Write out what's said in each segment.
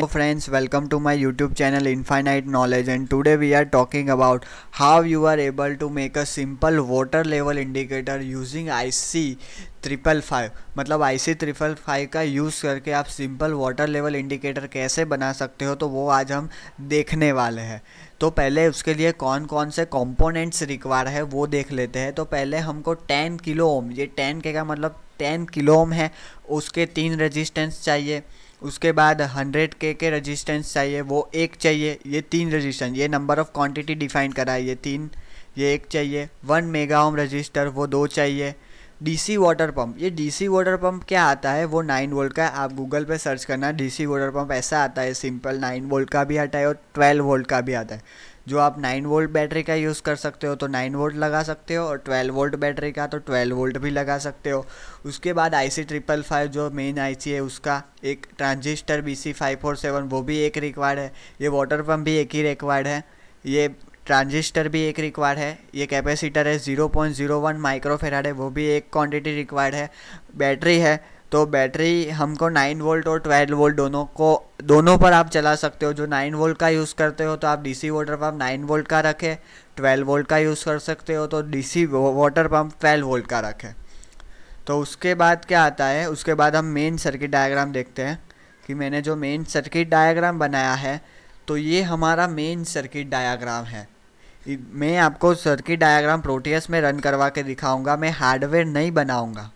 Hello friends welcome to my YouTube channel infinite knowledge and today we are talking about how you are able to make a simple water level indicator using IC triple five मतलब I C triple five का use करके आप simple water level indicator कैसे बना सकते हो तो वो आज हम देखने वाले हैं तो पहले उसके लिए कौन कौन से कॉम्पोनेंट्स रिक्वायर है वो देख लेते हैं तो पहले हमको टेन किलो ओम ये टेन के का मतलब टेन किलो ओम है उसके तीन रजिस्टेंस चाहिए उसके बाद हंड्रेड के के रजिस्टेंस चाहिए वो एक चाहिए ये तीन रजिस्टेंस ये नंबर ऑफ क्वांटिटी डिफाइन करा है ये तीन ये एक चाहिए वन मेगा ओम रजिस्टर वो दो चाहिए डीसी वाटर पंप ये डीसी वाटर पंप क्या आता है वो नाइन वोल्ट का है आप गूगल पे सर्च करना डीसी वाटर पंप ऐसा आता है सिंपल नाइन वोल्ट का भी आता है और ट्वेल्व वोल्ट का भी आता है जो आप नाइन वोल्ट बैटरी का यूज़ कर सकते हो तो नाइन वोल्ट लगा सकते हो और ट्वेल्व वोल्ट बैटरी का तो ट्वेल्व वोल्ट भी लगा सकते हो उसके बाद आई सी ट्रिपल फाइव जो मेन आई सी है उसका एक transistor B C five four seven वो भी एक रिक्वायर्ड है ये वाटर पम्प भी एक ही रिक्वायर्ड है ये ट्रांजिस्टर भी एक रिक्वायर्ड है ये कैपेसिटर है zero zero point one microfarad है वो भी एक क्वांटिटी रिक्वायर्ड है बैटरी है तो बैटरी हमको 9 वोल्ट और 12 वोल्ट दोनों को दोनों पर आप चला सकते हो जो 9 वोल्ट का यूज़ करते हो तो आप डीसी वाटर पम्प 9 वोल्ट का रखें 12 वोल्ट का यूज़ कर सकते हो तो DC water pump twelve volt का रखें तो उसके बाद क्या आता है उसके बाद हम मेन सर्किट डायग्राम देखते हैं कि मैंने जो मेन सर्किट डायग्राम बनाया है तो ये हमारा मेन सर्किट डायग्राम है मैं आपको सर्किट डायग्राम प्रोटीएस में रन करवा के दिखाऊंगा मैं हार्डवेयर नहीं बनाऊंगा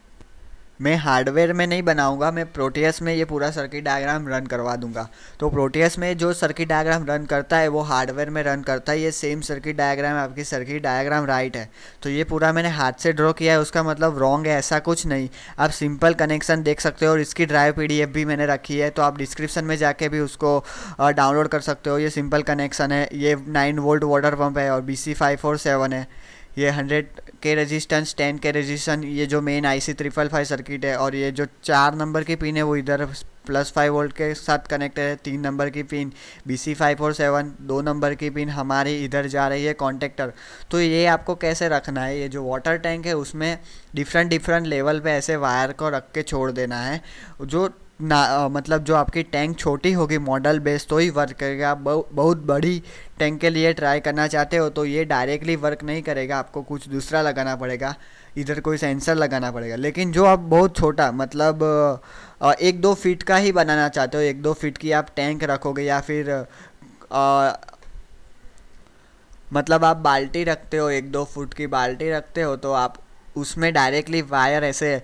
मैं हार्डवेयर में नहीं बनाऊंगा मैं प्रोटीएस में ये पूरा सर्किट डायग्राम रन करवा दूंगा तो प्रोटीएस में जो सर्किट डायग्राम रन करता है वो हार्डवेयर में रन करता है ये सेम सर्किट डायग्राम आपकी सर्किट डायग्राम राइट है तो ये पूरा मैंने हाथ से ड्रॉ किया है उसका मतलब रॉन्ग है ऐसा कुछ नहीं आप सिंपल कनेक्शन देख सकते हो और इसकी ड्राइव पी भी मैंने रखी है तो आप डिस्क्रिप्शन में जाके भी उसको डाउनलोड कर सकते हो ये सिंपल कनेक्शन है ये नाइन वोल्ट वाटर पंप है और B C five four seven है ये हंड्रेड के रेजिस्टेंस टेन के रेजिस्टेंस ये जो main I C triple five circuit है और ये जो चार नंबर की पिन है वो इधर प्लस फाइव वोल्ट के साथ कनेक्टेड है तीन नंबर की pin B C five four seven दो नंबर की पिन हमारी इधर जा रही है कॉन्टेक्टर तो ये आपको कैसे रखना है ये जो वाटर टैंक है उसमें डिफरेंट डिफरेंट लेवल पे ऐसे वायर को रख के छोड़ देना है जो ना आ, मतलब जो आपकी टैंक छोटी होगी मॉडल बेस तो ही वर्क करेगा आप बहु, बहुत बड़ी टैंक के लिए ट्राई करना चाहते हो तो ये डायरेक्टली वर्क नहीं करेगा आपको कुछ दूसरा लगाना पड़ेगा इधर कोई सेंसर लगाना पड़ेगा लेकिन जो आप बहुत छोटा मतलब आ, एक दो फीट का ही बनाना चाहते हो एक दो फीट की आप टैंक रखोगे या फिर आ, मतलब आप बाल्टी रखते हो एक दो फुट की बाल्टी रखते हो तो आप उसमें डायरेक्टली वायर ऐसे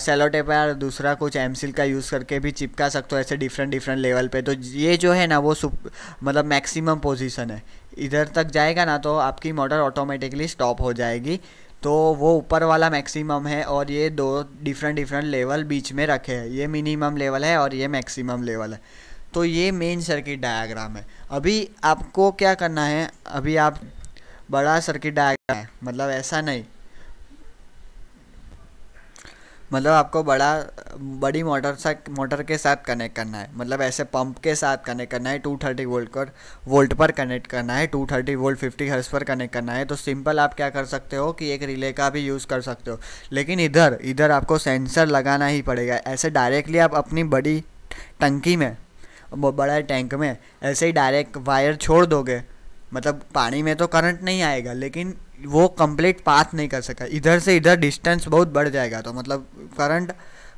सेलोटेप या दूसरा कुछ एमसिल का यूज़ करके भी चिपका सकते हो ऐसे डिफरेंट डिफरेंट लेवल पे तो ये जो है ना वो सुप मतलब मैक्सिमम पोजीशन है इधर तक जाएगा ना तो आपकी मोटर ऑटोमेटिकली स्टॉप हो जाएगी तो वो ऊपर वाला मैक्सिमम है और ये दो डिफरेंट डिफरेंट लेवल बीच में रखे हैं ये मिनिमम लेवल है और ये मैक्सिमम लेवल है तो ये मेन सर्किट डायग्राम है अभी आपको क्या करना है अभी आप बड़ा सर्किट डायग्राम मतलब ऐसा नहीं मतलब आपको बड़ा बड़ी मोटर सा मोटर के साथ कनेक्ट करना है मतलब ऐसे पंप के साथ कनेक्ट करना है टू थर्टी वोल्ट पर वोल्ट पर कनेक्ट करना है two thirty volt fifty hertz पर कनेक्ट करना है तो सिंपल आप क्या कर सकते हो कि एक रिले का भी यूज़ कर सकते हो लेकिन इधर इधर आपको सेंसर लगाना ही पड़ेगा ऐसे डायरेक्टली आप अपनी बड़ी टंकी में बड़ा टैंक में ऐसे ही डायरेक्ट वायर छोड़ दोगे मतलब पानी में तो करंट नहीं आएगा लेकिन वो कंप्लीट पाथ नहीं कर सका इधर से इधर डिस्टेंस बहुत बढ़ जाएगा तो मतलब करंट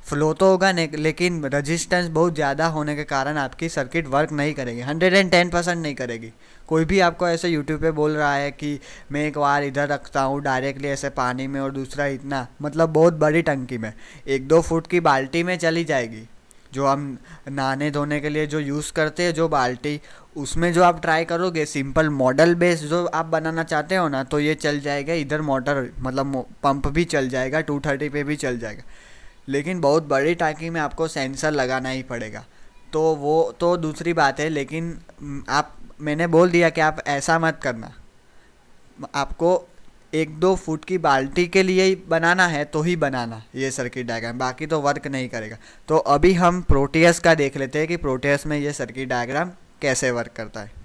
फ्लो तो होगा नहीं लेकिन रजिस्टेंस बहुत ज़्यादा होने के कारण आपकी सर्किट वर्क नहीं करेगी हंड्रेड एंड टेन परसेंट नहीं करेगी कोई भी आपको ऐसे यूट्यूब पे बोल रहा है कि मैं एक बार इधर रखता हूँ डायरेक्टली ऐसे पानी में और दूसरा इतना मतलब बहुत बड़ी टंकी में एक दो फुट की बाल्टी में चली जाएगी जो हम नहाने धोने के लिए जो यूज़ करते हैं जो बाल्टी उसमें जो आप ट्राई करोगे सिंपल मॉडल बेस जो आप बनाना चाहते हो ना तो ये चल जाएगा इधर मोटर मतलब पंप भी चल जाएगा टू थर्टी पे भी चल जाएगा लेकिन बहुत बड़ी टाँकी में आपको सेंसर लगाना ही पड़ेगा तो वो तो दूसरी बात है लेकिन आप मैंने बोल दिया कि आप ऐसा मत करना आपको एक दो फुट की बाल्टी के लिए ही बनाना है तो ही बनाना ये सर्किट डायग्राम बाकी तो वर्क नहीं करेगा तो अभी हम प्रोटीएस का देख लेते हैं कि प्रोटीएस में ये सर्किट डायग्राम कैसे वर्क करता है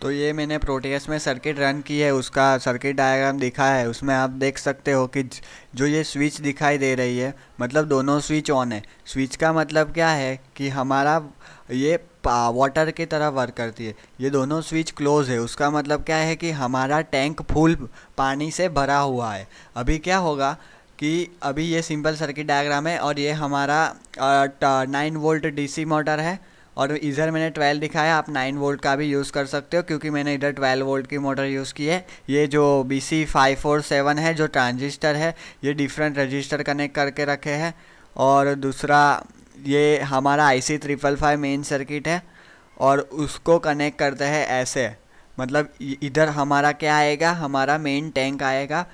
तो ये मैंने प्रोटीएस में सर्किट रन की है उसका सर्किट डायग्राम दिखा है उसमें आप देख सकते हो कि जो ये स्विच दिखाई दे रही है मतलब दोनों स्विच ऑन है स्विच का मतलब क्या है कि हमारा ये वाटर की तरह वर्क करती है ये दोनों स्विच क्लोज है उसका मतलब क्या है कि हमारा टैंक फुल पानी से भरा हुआ है अभी क्या होगा कि अभी ये सिंपल सर्किट डायग्राम है और ये हमारा नाइन वोल्ट डीसी मोटर है और इधर मैंने ट्वेल्व दिखाया आप नाइन वोल्ट का भी यूज़ कर सकते हो क्योंकि मैंने इधर ट्वेल्व वोल्ट की मोटर यूज़ की है ये जो B C five four seven है जो ट्रांजिस्टर है ये डिफरेंट रजिस्टर कनेक्ट करके रखे हैं और दूसरा ये हमारा I C triple five main circuit है और उसको कनेक्ट करते हैं ऐसे मतलब इधर हमारा क्या आएगा हमारा मेन टैंक आएगा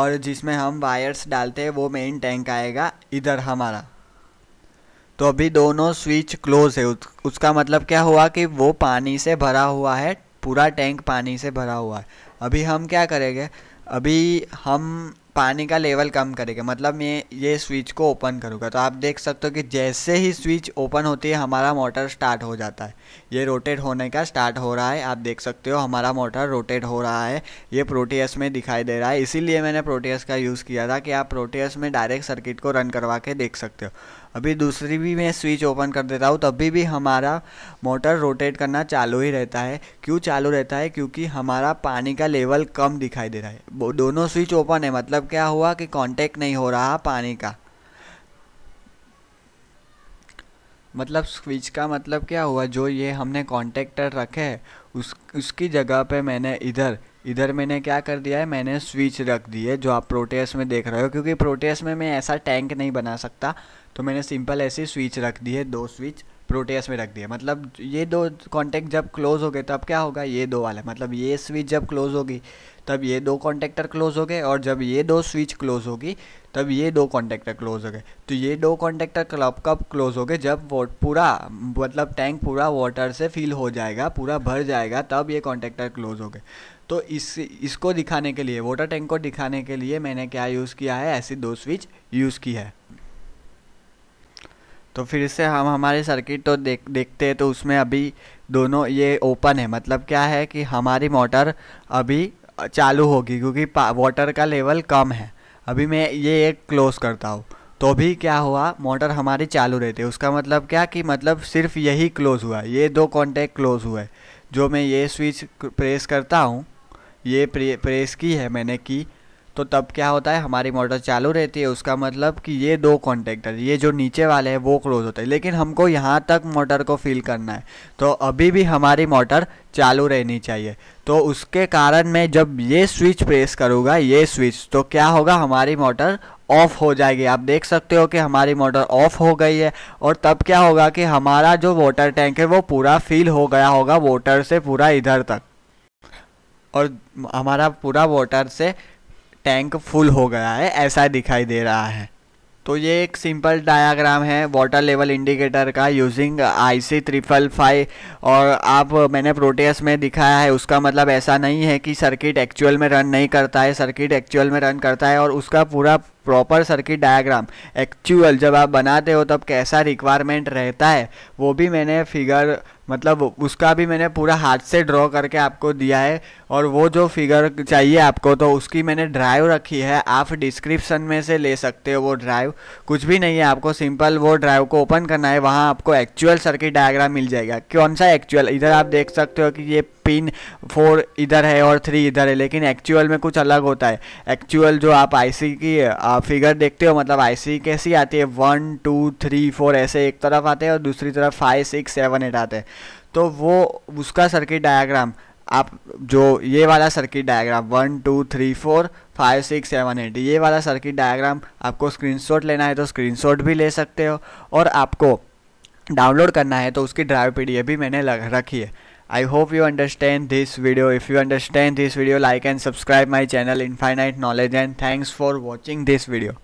और जिसमें हम वायर्स डालते हैं वो मेन टैंक आएगा इधर हमारा तो अभी दोनों स्विच क्लोज है उस, उसका मतलब क्या हुआ कि वो पानी से भरा हुआ है पूरा टैंक पानी से भरा हुआ है अभी हम क्या करेंगे अभी हम पानी का लेवल कम करेगा मतलब मैं ये स्विच को ओपन करूँगा तो आप देख सकते हो कि जैसे ही स्विच ओपन होती है हमारा मोटर स्टार्ट हो जाता है ये रोटेट होने का स्टार्ट हो रहा है आप देख सकते हो हमारा मोटर रोटेट हो रहा है ये प्रोटीएस में दिखाई दे रहा है इसीलिए मैंने प्रोटीएस का यूज़ किया था कि आप प्रोटीएस में डायरेक्ट सर्किट को रन करवा के देख सकते हो अभी दूसरी भी मैं स्विच ओपन कर देता हूँ तभी भी हमारा मोटर रोटेट करना चालू ही रहता है क्यों चालू रहता है क्योंकि हमारा पानी का लेवल कम दिखाई दे रहा है दोनों स्विच ओपन है मतलब क्या हुआ कि कांटेक्ट नहीं हो रहा पानी का मतलब स्विच का मतलब क्या हुआ जो ये हमने कॉन्टेक्टर रखे है उस उसकी जगह पे मैंने इधर इधर मैंने क्या कर दिया है मैंने स्विच रख दी है जो आप प्रोटेस में देख रहे हो क्योंकि प्रोटेस में मैं ऐसा टैंक नहीं बना सकता तो मैंने सिंपल ऐसी स्विच रख दी है दो स्विच प्रोटेस में रख दिया मतलब ये दो कॉन्टैक्ट जब क्लोज हो गए तब क्या होगा ये दो वाला मतलब ये स्विच जब क्लोज होगी तब ये दो कॉन्टैक्टर क्लोज हो गए और जब ये दो स्विच क्लोज होगी तब ये दो कॉन्टैक्टर क्लोज हो गए तो ये दो कॉन्टैक्टर क्लब कब क्लोज हो गए जब वो पूरा मतलब टैंक पूरा वाटर से फिल हो जाएगा पूरा भर जाएगा तब ये कॉन्टैक्टर क्लोज हो गए तो इस इसको दिखाने के लिए वाटर टैंक को दिखाने के लिए मैंने क्या यूज़ किया है ऐसी दो स्विच यूज़ की है तो फिर से हम हमारे सर्किट तो देख देखते हैं तो उसमें अभी दोनों ये ओपन है मतलब क्या है कि हमारी मोटर अभी चालू होगी क्योंकि वाटर का लेवल कम है अभी मैं ये एक क्लोज़ करता हूँ तो भी क्या हुआ मोटर हमारी चालू रहती है उसका मतलब क्या कि मतलब सिर्फ यही क्लोज़ हुआ ये दो कॉन्टैक्ट क्लोज़ हुए जो मैं ये स्विच प्रेस करता हूँ ये प्रे, प्रेस की है मैंने की तो तब क्या होता है हमारी मोटर चालू रहती है उसका मतलब कि ये दो कॉन्टेक्टर ये जो नीचे वाले हैं वो क्लोज होते हैं लेकिन हमको यहाँ तक मोटर को फील करना है तो अभी भी हमारी मोटर चालू रहनी चाहिए तो उसके कारण मैं जब ये स्विच प्रेस करूँगा ये स्विच तो क्या होगा हमारी मोटर ऑफ़ हो जाएगी आप देख सकते हो कि हमारी मोटर ऑफ़ हो गई है और तब क्या होगा कि हमारा जो वाटर टैंक है वो पूरा फिल हो गया होगा वाटर से पूरा इधर तक और हमारा पूरा वाटर से टैंक फुल हो गया है ऐसा दिखाई दे रहा है तो ये एक सिंपल डायाग्राम है वाटर लेवल इंडिकेटर का यूजिंग आईसी ट्रिपल फाइव और आप मैंने प्रोटेस में दिखाया है उसका मतलब ऐसा नहीं है कि सर्किट एक्चुअल में रन नहीं करता है सर्किट एक्चुअल में रन करता है और उसका पूरा प्रॉपर सर्किट डायग्राम एक्चुअल जब आप बनाते हो तब कैसा रिक्वायरमेंट रहता है वो भी मैंने फिगर मतलब उसका भी मैंने पूरा हाथ से ड्रॉ करके आपको दिया है और वो जो फिगर चाहिए आपको तो उसकी मैंने ड्राइव रखी है आप डिस्क्रिप्शन में से ले सकते हो वो ड्राइव कुछ भी नहीं है आपको सिंपल वो ड्राइव को ओपन करना है वहाँ आपको एक्चुअल सर्किट डायग्राम मिल जाएगा कौन सा एक्चुअल इधर आप देख सकते हो कि ये पिन फोर इधर है और थ्री इधर है लेकिन एक्चुअल में कुछ अलग होता है एक्चुअल जो आप आईसी की फिगर देखते हो मतलब आईसी कैसी आती है वन टू थ्री फोर ऐसे एक तरफ आते हैं और दूसरी तरफ फाइव सिक्स सेवन एट आते हैं तो वो उसका सर्किट डायाग्राम आप जो ये वाला circuit diagram one two three four five six seven eight ये वाला सर्किट डायग्राम आपको स्क्रीनशॉट लेना है तो स्क्रीनशॉट भी ले सकते हो और आपको डाउनलोड करना है तो उसकी ड्राइव पी भी मैंने रखी है I hope you understand this video. If you understand this video, like and subscribe my channel Infinite Knowledge and thanks for watching this video.